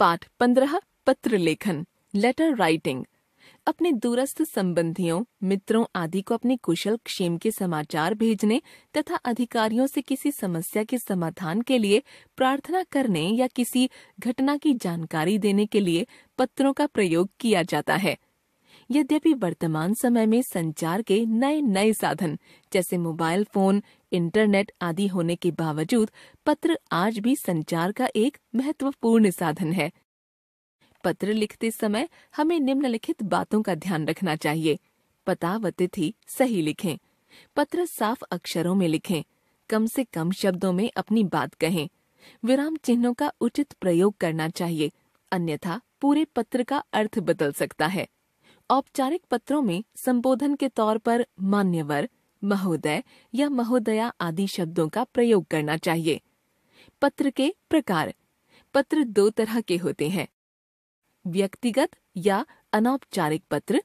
पाठ पंद्रह पत्र लेखन लेटर राइटिंग अपने दूरस्थ संबंधियों मित्रों आदि को अपने कुशल क्षेम के समाचार भेजने तथा अधिकारियों से किसी समस्या के समाधान के लिए प्रार्थना करने या किसी घटना की जानकारी देने के लिए पत्रों का प्रयोग किया जाता है यद्यपि वर्तमान समय में संचार के नए नए साधन जैसे मोबाइल फोन इंटरनेट आदि होने के बावजूद पत्र आज भी संचार का एक महत्वपूर्ण साधन है पत्र लिखते समय हमें निम्नलिखित बातों का ध्यान रखना चाहिए पता व तिथि सही लिखें पत्र साफ अक्षरों में लिखें कम से कम शब्दों में अपनी बात कहें विराम चिन्हों का उचित प्रयोग करना चाहिए अन्यथा पूरे पत्र का अर्थ बदल सकता है औपचारिक पत्रों में संबोधन के तौर पर मान्यवर महोदय या महोदया आदि शब्दों का प्रयोग करना चाहिए पत्र के प्रकार पत्र दो तरह के होते हैं व्यक्तिगत या अनौपचारिक पत्र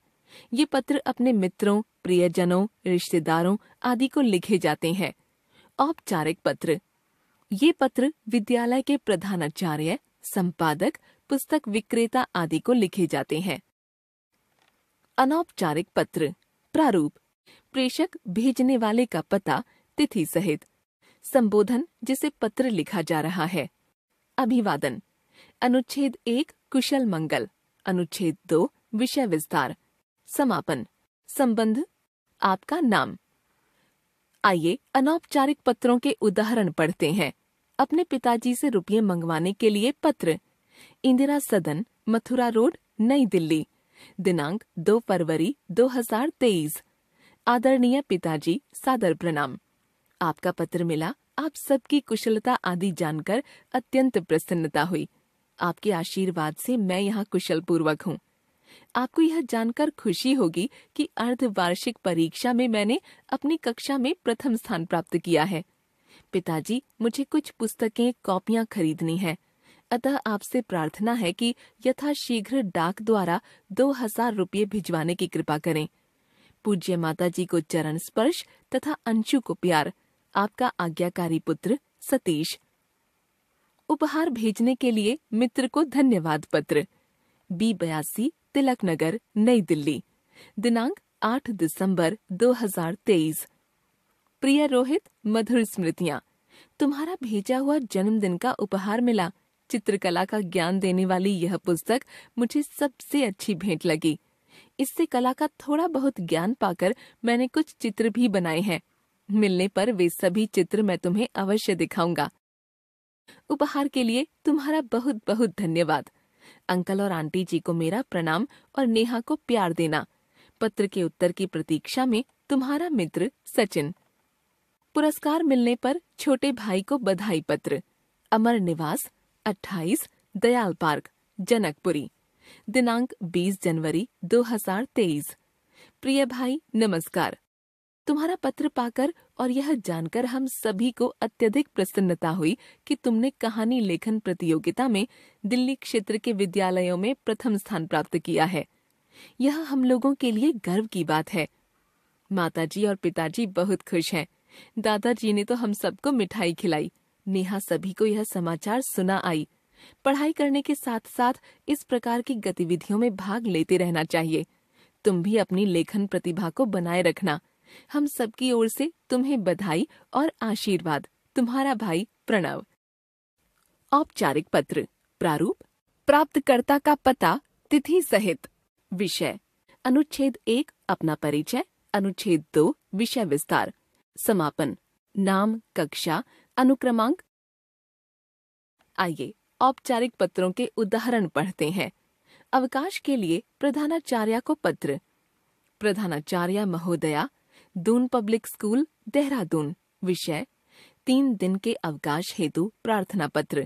ये पत्र अपने मित्रों प्रियजनों रिश्तेदारों आदि को लिखे जाते हैं औपचारिक पत्र ये पत्र विद्यालय के प्रधानाचार्य संपादक पुस्तक विक्रेता आदि को लिखे जाते हैं अनौपचारिक पत्र प्रारूप प्रेषक भेजने वाले का पता तिथि सहित संबोधन जिसे पत्र लिखा जा रहा है अभिवादन अनुच्छेद एक कुशल मंगल अनुच्छेद दो विषय विस्तार समापन संबंध आपका नाम आइए अनौपचारिक पत्रों के उदाहरण पढ़ते हैं अपने पिताजी से रुपये मंगवाने के लिए पत्र इंदिरा सदन मथुरा रोड नई दिल्ली दिनांक 2 फरवरी 2023 आदरणीय पिताजी सादर प्रणाम आपका पत्र मिला आप सबकी कुशलता आदि जानकर अत्यंत प्रसन्नता हुई आपके आशीर्वाद से मैं यहाँ कुशल पूर्वक हूँ आपको यह जानकर खुशी होगी कि अर्धवार्षिक परीक्षा में मैंने अपनी कक्षा में प्रथम स्थान प्राप्त किया है पिताजी मुझे कुछ पुस्तकें कॉपियां खरीदनी है अतः आपसे प्रार्थना है कि यथाशीघ्र डाक द्वारा दो हजार रूपये भिजवाने की कृपा करें पूज्य माता जी को चरण स्पर्श तथा अंशु को प्यार आपका आज्ञाकारी पुत्र सतीश उपहार भेजने के लिए मित्र को धन्यवाद पत्र बी बयासी तिलक नगर नई दिल्ली दिनांक 8 दिसंबर 2023 प्रिय रोहित मधुर स्मृतियाँ तुम्हारा भेजा हुआ जन्मदिन का उपहार मिला चित्रकला का ज्ञान देने वाली यह पुस्तक मुझे सबसे अच्छी भेंट लगी इससे कला का थोड़ा बहुत ज्ञान पाकर मैंने कुछ चित्र भी बनाए हैं मिलने पर वे सभी चित्र मैं तुम्हें अवश्य दिखाऊंगा उपहार के लिए तुम्हारा बहुत बहुत धन्यवाद अंकल और आंटी जी को मेरा प्रणाम और नेहा को प्यार देना पत्र के उत्तर की प्रतीक्षा में तुम्हारा मित्र सचिन पुरस्कार मिलने पर छोटे भाई को बधाई पत्र अमर निवास 28 दयाल पार्क जनकपुरी दिनांक 20 जनवरी 2023 प्रिय भाई नमस्कार तुम्हारा पत्र पाकर और यह जानकर हम सभी को अत्यधिक प्रसन्नता हुई कि तुमने कहानी लेखन प्रतियोगिता में दिल्ली क्षेत्र के विद्यालयों में प्रथम स्थान प्राप्त किया है यह हम लोगों के लिए गर्व की बात है माताजी और पिताजी बहुत खुश हैं दादाजी ने तो हम सबको मिठाई खिलाई नेहा सभी को यह समाचार सुना आई पढ़ाई करने के साथ साथ इस प्रकार की गतिविधियों में भाग लेते रहना चाहिए तुम भी अपनी लेखन प्रतिभा को बनाए रखना हम सबकी ओर से तुम्हें बधाई और आशीर्वाद तुम्हारा भाई प्रणव औपचारिक पत्र प्रारूप प्राप्तकर्ता का पता तिथि सहित विषय अनुच्छेद एक अपना परिचय अनुच्छेद दो विषय विस्तार समापन नाम कक्षा अनुक्रमांक आइए औपचारिक पत्रों के उदाहरण पढ़ते हैं अवकाश के लिए प्रधानाचार्य को पत्र प्रधानाचार्य महोदया दून पब्लिक स्कूल देहरादून विषय तीन दिन के अवकाश हेतु प्रार्थना पत्र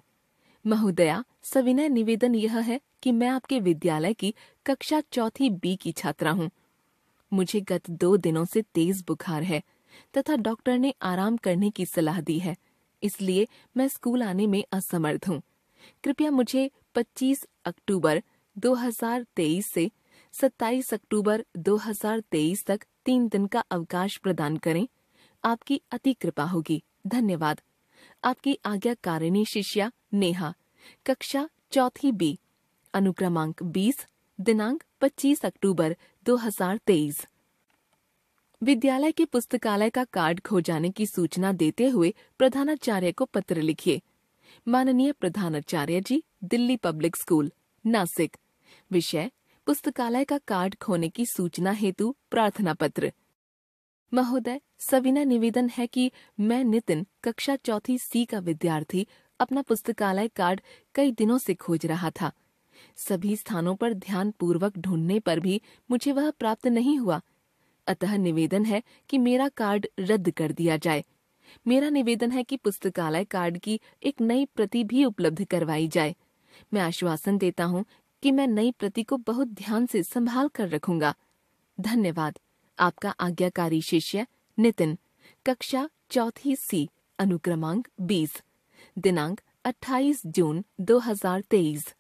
महोदया सविनय निवेदन यह है कि मैं आपके विद्यालय की कक्षा चौथी बी की छात्रा हूँ मुझे गत दो दिनों से तेज बुखार है तथा डॉक्टर ने आराम करने की सलाह दी है इसलिए मैं स्कूल आने में असमर्थ हूँ कृपया मुझे 25 अक्टूबर 2023 से 27 अक्टूबर 2023 तक तीन दिन का अवकाश प्रदान करें आपकी अति कृपा होगी धन्यवाद आपकी आज्ञाकारिणी शिष्या नेहा कक्षा चौथी बी अनुक्रमांक 20 दिनांक 25 अक्टूबर 2023 विद्यालय के पुस्तकालय का कार्ड खो जाने की सूचना देते हुए प्रधानाचार्य को पत्र लिखिए माननीय प्रधानाचार्य जी दिल्ली पब्लिक स्कूल नासिक विषय पुस्तकालय का कार्ड खोने की सूचना हेतु प्रार्थना पत्र महोदय सविना निवेदन है कि मैं नितिन कक्षा चौथी सी का विद्यार्थी अपना पुस्तकालय कार्ड कई दिनों से खोज रहा था सभी स्थानों पर ध्यान पूर्वक ढूंढने पर भी मुझे वह प्राप्त नहीं हुआ अतः निवेदन है कि मेरा कार्ड रद्द कर दिया जाए मेरा निवेदन है कि पुस्तकालय कार्ड की एक नई प्रति भी उपलब्ध करवाई जाए मैं आश्वासन देता हूँ कि मैं नई प्रति को बहुत ध्यान से संभाल कर रखूंगा धन्यवाद आपका आज्ञाकारी शिष्य नितिन कक्षा चौथी सी अनुक्रमांक बीस दिनांक अट्ठाईस जून तेईस